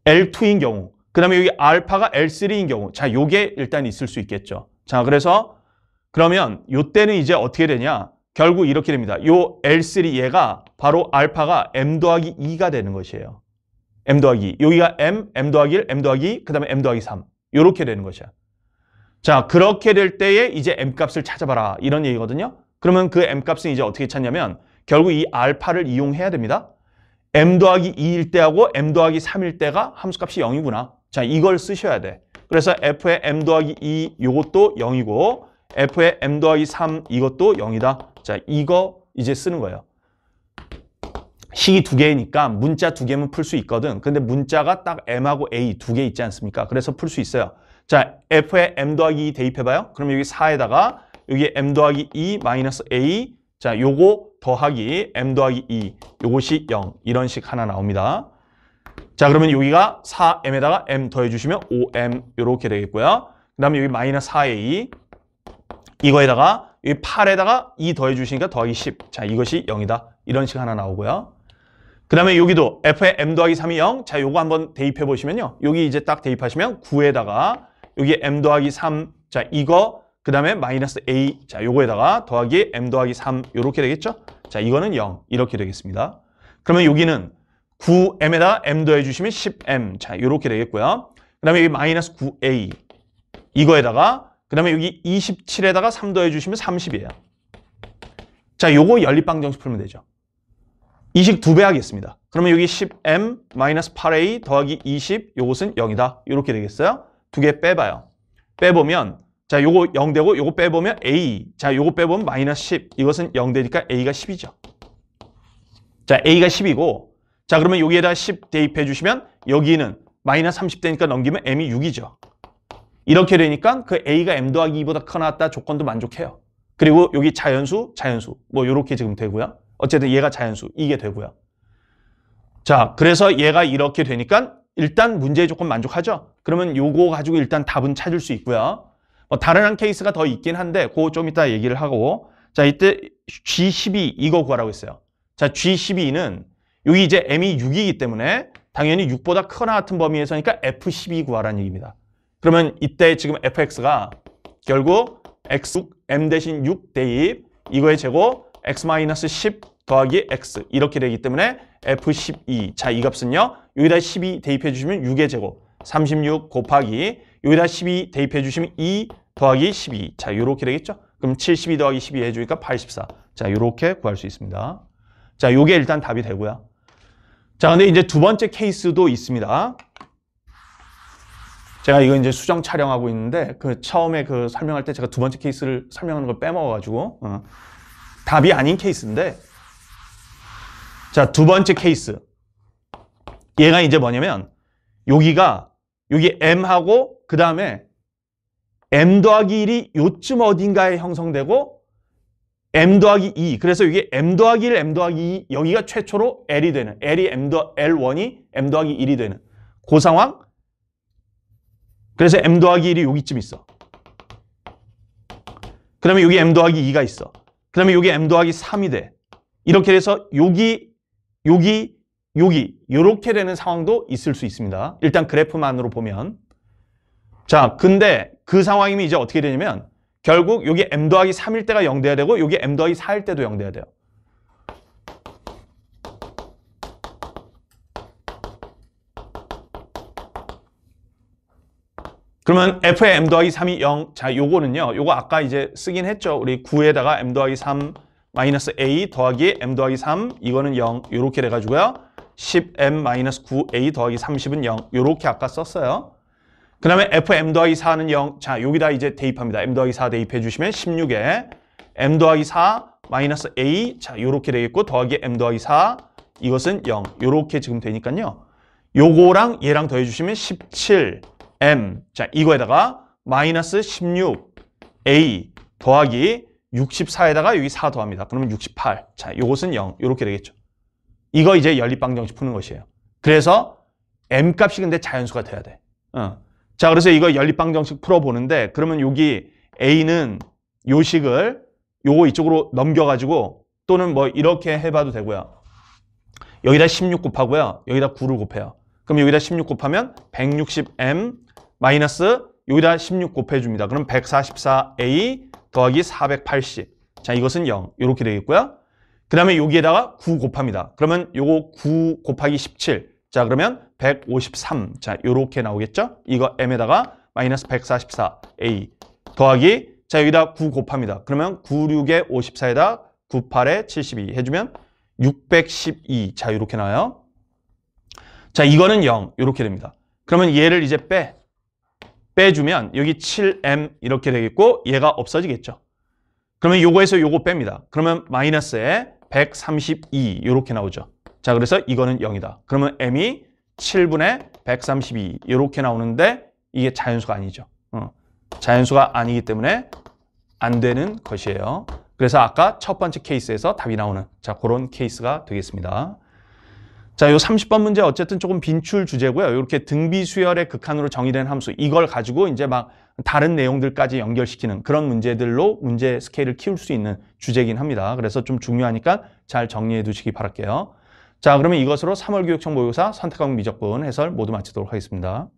L2인 경우 그 다음에 여기 알파가 L3인 경우 자 요게 일단 있을 수 있겠죠. 자 그래서 그러면 이때는 이제 어떻게 되냐? 결국 이렇게 됩니다. 요 L3 얘가 바로 알파가 M 더하기 2가 되는 것이에요. M 더하기 2. E. 여기가 M, M 더하기 1, M 더하기 그 다음에 M 더하기 3. 이렇게 되는 것이야. 자, 그렇게 될 때에 이제 M 값을 찾아봐라. 이런 얘기거든요. 그러면 그 M 값은 이제 어떻게 찾냐면 결국 이 알파를 이용해야 됩니다. M 더하기 2일 때하고 M 더하기 3일 때가 함수값이 0이구나. 자, 이걸 쓰셔야 돼. 그래서 F의 M 더하기 2 요것도 0이고 F의 M 더하기 3 이것도 0이다. 자, 이거 이제 쓰는 거예요. 식이 두 개니까 문자 두 개면 풀 수 있거든. 근데 문자가 딱 M하고 A 두 개 있지 않습니까? 그래서 풀 수 있어요. 자, F에 M 더하기 2 대입해봐요. 그럼 여기 4에다가 여기 M 더하기 2 마이너스 A 자, 요거 더하기 M 더하기 2 요것이 0 이런 식 하나 나옵니다. 자, 그러면 여기가 4M에다가 M 더해주시면 5M 요렇게 되겠고요. 그 다음에 여기 마이너스 4A 이거에다가 이 8에다가 2 더해 주시니까 더하기 10. 자, 이것이 0이다. 이런 식 하나 나오고요. 그 다음에 여기도 f 의 m 더하기 3이 0. 자, 요거 한번 대입해 보시면요. 여기 이제 딱 대입하시면 9에다가 여기 m 더하기 3. 자, 이거 그 다음에 마이너스 a. 자, 요거에다가 더하기 m 더하기 3. 요렇게 되겠죠? 자, 이거는 0. 이렇게 되겠습니다. 그러면 여기는 9m에다 m 더해 주시면 10m. 자, 요렇게 되겠고요. 그 다음에 여기 마이너스 9a. 이거에다가 그 다음에 여기 27에다가 3 더해주시면 30이에요. 자, 요거 연립방 정식 풀면 되죠. 이식 두 배 하겠습니다. 그러면 여기 10m 마이너스 8a 더하기 20 요것은 0이다. 이렇게 되겠어요. 두 개 빼봐요. 빼보면 자 요거 0 되고 요거 빼보면 a 자 요거 빼보면 마이너스 10 이것은 0 되니까 a가 10이죠. 자 a가 10이고 자 그러면 여기에다 10 대입해 주시면 여기는 마이너스 30 되니까 넘기면 m이 6이죠. 이렇게 되니까 그 A가 M 더하기 2보다 커나 같다 조건도 만족해요. 그리고 여기 자연수, 자연수 뭐 이렇게 지금 되고요. 어쨌든 얘가 자연수, 이게 되고요. 자, 그래서 얘가 이렇게 되니까 일단 문제의 조건 만족하죠. 그러면 요거 가지고 일단 답은 찾을 수 있고요. 뭐 다른 한 케이스가 더 있긴 한데 그거 좀 이따 얘기를 하고 자, 이때 G12 이거 구하라고 했어요. 자, G12는 여기 이제 M이 6이기 때문에 당연히 6보다 크거나 같은 범위에서니까 그러니까 F12 구하라는 얘기입니다. 그러면 이때 지금 fx가 결국 x m 대신 6 대입 이거의 제곱 x-10 더하기 x 이렇게 되기 때문에 f12 자 이 값은요 여기다 12 대입해 주시면 6의 제곱 36 곱하기 여기다 12 대입해 주시면 2 더하기 12 자 이렇게 되겠죠 그럼 72 더하기 12 해주니까 84 자 이렇게 구할 수 있습니다 자 요게 일단 답이 되고요 자 근데 이제 두 번째 케이스도 있습니다 제가 이거 이제 수정 촬영하고 있는데 그 처음에 그 설명할 때 제가 두 번째 케이스를 설명하는 걸 빼먹어가지고 어. 답이 아닌 케이스인데 자 두 번째 케이스 얘가 이제 뭐냐면 여기가 여기 m하고 그 다음에 m 더하기 1이 요쯤 어딘가에 형성되고 m 더하기 2 그래서 이게 m 더하기 1, m 더하기 2 여기가 최초로 l이 되는 l이 m 더 l1이 m 더하기 1이 되는 그 상황 그래서 m 더하기 1이 여기쯤 있어. 그러면 여기 m 더하기 2가 있어. 그러면 여기 m 더하기 3이 돼. 이렇게 해서 여기, 여기, 여기 이렇게 되는 상황도 있을 수 있습니다. 일단 그래프만으로 보면 자, 근데 그 상황이면 이제 어떻게 되냐면 결국 여기 m 더하기 3일 때가 0 돼야 되고 여기 m 더하기 4일 때도 0 돼야 돼요. 그러면 F의 M 더하기 3이 0. 자, 요거는요. 요거 아까 이제 쓰긴 했죠. 우리 9에다가 M 더하기 3 마이너스 A 더하기 M 더하기 3 이거는 0. 요렇게 돼가지고요. 10M 마이너스 9A 더하기 30은 0. 요렇게 아까 썼어요. 그 다음에 Fm 더하기 4는 0. 자, 여기다 이제 대입합니다. M 더하기 4 대입해 주시면 16에 M 더하기 4 마이너스 A. 자, 요렇게 되겠고 더하기 M 더하기 4 이것은 0. 요렇게 지금 되니까요. 요거랑 얘랑 더해 주시면 17 m 자 이거에다가 마이너스 16 a 더하기 64에다가 여기 4 더합니다. 그러면 68. 자, 요것은 0. 요렇게 되겠죠. 이거 이제 연립방정식 푸는 것이에요. 그래서 m 값이 근데 자연수가 돼야 돼. 어. 자, 그래서 이거 연립방정식 풀어보는데 그러면 여기 a는 요식을 요거 이쪽으로 넘겨가지고 또는 뭐 이렇게 해봐도 되고요. 여기다 16 곱하고요. 여기다 9를 곱해요. 그럼 여기다 16 곱하면 160m 마이너스 여기다 16 곱해줍니다. 그럼 144a 더하기 480. 자, 이것은 0. 이렇게 되겠고요. 그 다음에 여기에다가 9 곱합니다. 그러면 요거 9 곱하기 17. 자, 그러면 153. 자, 요렇게 나오겠죠? 이거 m에다가 마이너스 144a 더하기 자, 여기다 9 곱합니다. 그러면 96에 54에다 98에 72 해주면 612. 자, 이렇게 나와요. 자, 이거는 0. 이렇게 됩니다. 그러면 얘를 이제 빼. 빼주면 여기 7m 이렇게 되겠고 얘가 없어지겠죠. 그러면 요거에서 요거 뺍니다. 그러면 마이너스에 132 이렇게 나오죠. 자 그래서 이거는 0이다. 그러면 m이 7분의 132 이렇게 나오는데 이게 자연수가 아니죠. 어. 자연수가 아니기 때문에 안 되는 것이에요. 그래서 아까 첫 번째 케이스에서 답이 나오는 자 그런 케이스가 되겠습니다. 자, 요 30번 문제 어쨌든 조금 빈출 주제고요. 이렇게 등비 수열의 극한으로 정의된 함수 이걸 가지고 이제 막 다른 내용들까지 연결시키는 그런 문제들로 문제 스케일을 키울 수 있는 주제긴 이 합니다. 그래서 좀 중요하니까 잘 정리해 두시기 바랄게요. 자, 그러면 이것으로 3월 교육청 모의고사 선택과목 미적분 해설 모두 마치도록 하겠습니다.